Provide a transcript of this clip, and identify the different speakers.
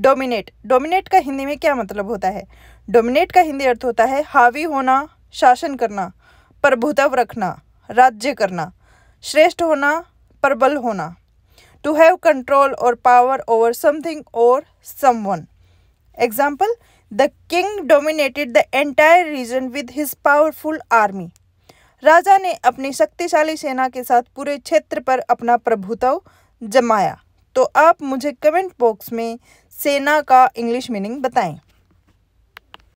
Speaker 1: dominate dominate का हिंदी में क्या मतलब होता है डोमिनेट का हिंदी अर्थ होता है हावी होना शासन करना प्रभुत्व रखना राज्य करना श्रेष्ठ होना प्रबल होना टू हैव कंट्रोल और पावर ओवर समथिंग और someone example the king dominated the entire region with his powerful army राजा ने अपनी शक्तिशाली सेना के साथ पूरे क्षेत्र पर अपना प्रभुत्व जमाया तो आप मुझे कमेंट बॉक्स में सेना का इंग्लिश मीनिंग बताएं